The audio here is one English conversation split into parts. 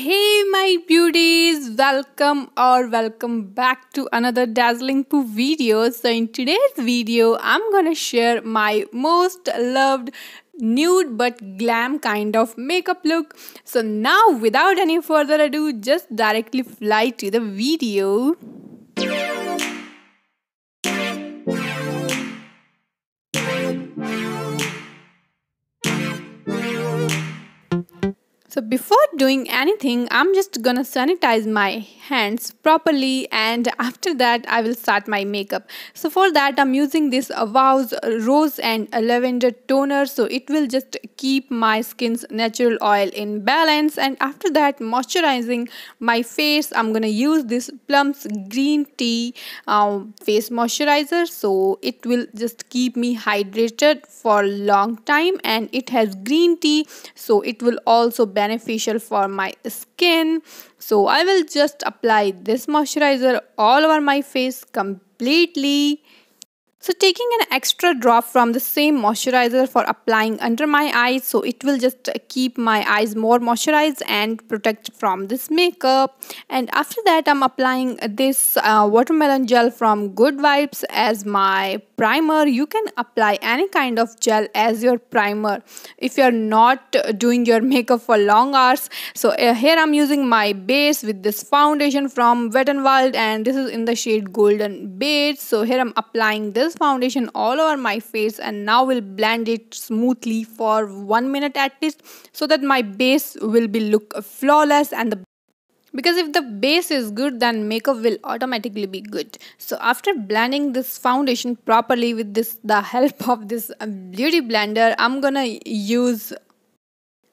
Hey, my beauties, welcome or welcome back to another dazzling poo video. So, in today's video, I'm gonna share my most loved nude but glam kind of makeup look. So, now without any further ado, just directly fly to the video. So before doing anything, I'm just gonna sanitize my hands properly and after that I will start my makeup. So for that I'm using this Vows Rose and Lavender Toner so it will just keep my skin's natural oil in balance and after that moisturizing my face I'm gonna use this Plum's Green Tea um, Face Moisturizer so it will just keep me hydrated for long time and it has green tea so it will also beneficial for my skin so I will just apply this moisturizer all over my face completely. So taking an extra drop from the same moisturizer for applying under my eyes so it will just keep my eyes more moisturized and protect from this makeup and after that I'm applying this uh, watermelon gel from Good Vibes as my primer you can apply any kind of gel as your primer if you're not doing your makeup for long hours so uh, here i'm using my base with this foundation from wet n wild and this is in the shade golden beige so here i'm applying this foundation all over my face and now we'll blend it smoothly for one minute at least so that my base will be look flawless and the because if the base is good, then makeup will automatically be good. So after blending this foundation properly with this the help of this um, beauty blender, I'm gonna use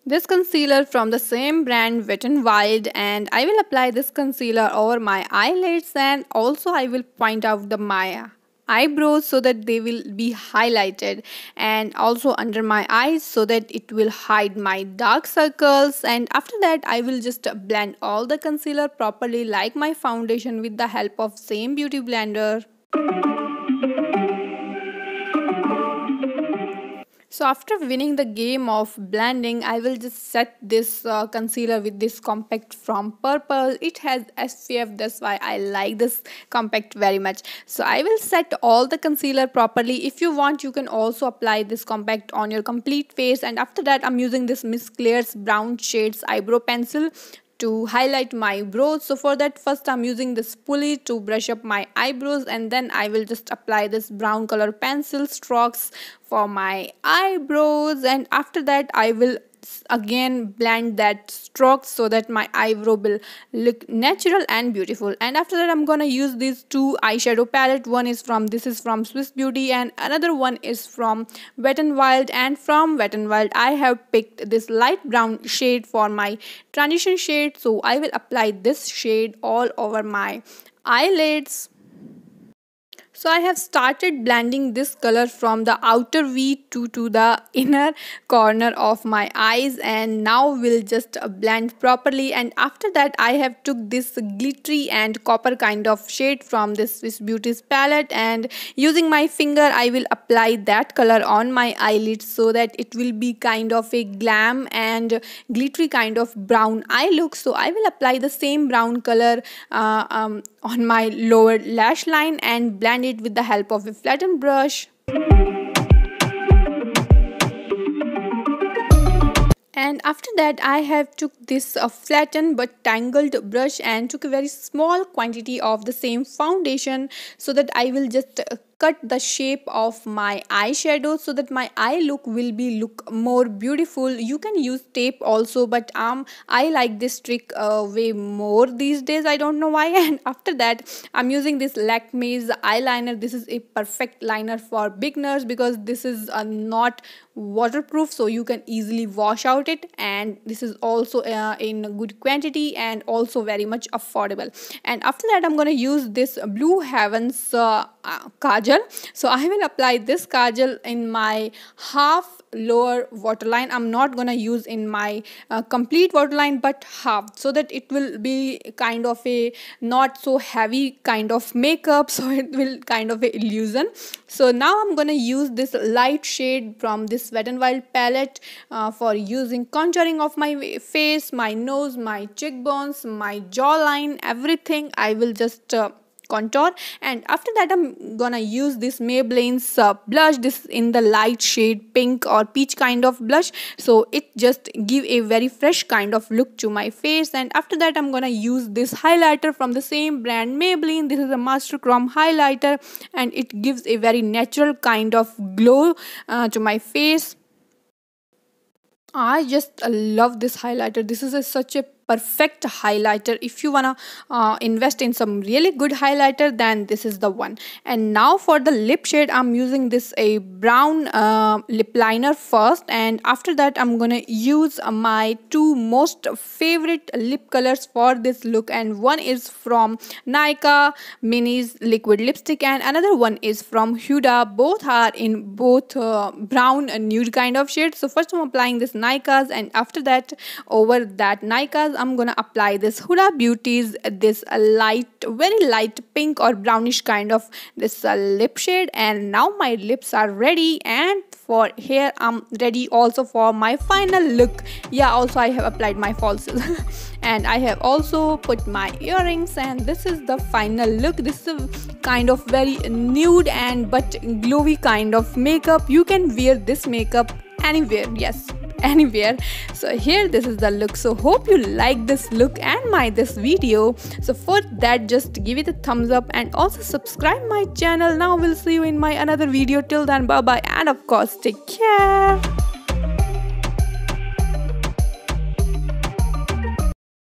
this concealer from the same brand Wet n Wild and I will apply this concealer over my eyelids and also I will point out the Maya eyebrows so that they will be highlighted and also under my eyes so that it will hide my dark circles and after that I will just blend all the concealer properly like my foundation with the help of same beauty blender. So after winning the game of blending, I will just set this uh, concealer with this compact from Purple. It has SPF, that's why I like this compact very much. So I will set all the concealer properly. If you want, you can also apply this compact on your complete face. And after that, I'm using this Miss Claire's Brown Shades Eyebrow Pencil to highlight my brows so for that first I'm using this pulley to brush up my eyebrows and then I will just apply this brown color pencil strokes for my eyebrows and after that I will again blend that stroke so that my eyebrow will look natural and beautiful and after that i'm gonna use these two eyeshadow palette one is from this is from swiss beauty and another one is from wet n wild and from wet n wild i have picked this light brown shade for my transition shade so i will apply this shade all over my eyelids so I have started blending this color from the outer V to, to the inner corner of my eyes and now will just blend properly and after that I have took this glittery and copper kind of shade from this Swiss Beauty's palette and using my finger I will apply that color on my eyelids so that it will be kind of a glam and glittery kind of brown eye look. So I will apply the same brown color uh, um, on my lower lash line and blend it it with the help of a flattened brush. And after that I have took this uh, flattened but tangled brush and took a very small quantity of the same foundation so that I will just uh, cut the shape of my eyeshadow so that my eye look will be look more beautiful you can use tape also but um I like this trick uh, way more these days I don't know why and after that I'm using this Lakme's eyeliner this is a perfect liner for beginners because this is uh, not waterproof so you can easily wash out it and this is also uh, in good quantity and also very much affordable and after that I'm gonna use this Blue Heavens uh, uh kajal so i will apply this kajal in my half lower waterline i'm not gonna use in my uh, complete waterline but half so that it will be kind of a not so heavy kind of makeup so it will kind of a illusion so now i'm gonna use this light shade from this wet n wild palette uh, for using contouring of my face my nose my cheekbones my jawline everything i will just uh, contour and after that I'm gonna use this Maybelline's uh, blush this in the light shade pink or peach kind of blush so it just give a very fresh kind of look to my face and after that I'm gonna use this highlighter from the same brand Maybelline this is a Master Chrome highlighter and it gives a very natural kind of glow uh, to my face I just love this highlighter. This is a, such a perfect highlighter if you wanna uh, invest in some really good highlighter then this is the one and now for the lip shade i'm using this a brown uh, lip liner first and after that i'm gonna use my two most favorite lip colors for this look and one is from nika minis liquid lipstick and another one is from huda both are in both uh, brown and nude kind of shade so first i'm applying this nikas and after that over that nikas I'm gonna apply this Huda Beauty's this light very light pink or brownish kind of this uh, lip shade and now my lips are ready and for here I'm ready also for my final look yeah also I have applied my falsies and I have also put my earrings and this is the final look this is kind of very nude and but glowy kind of makeup you can wear this makeup anywhere yes anywhere so here this is the look so hope you like this look and my this video so for that just give it a thumbs up and also subscribe my channel now we'll see you in my another video till then bye bye and of course take care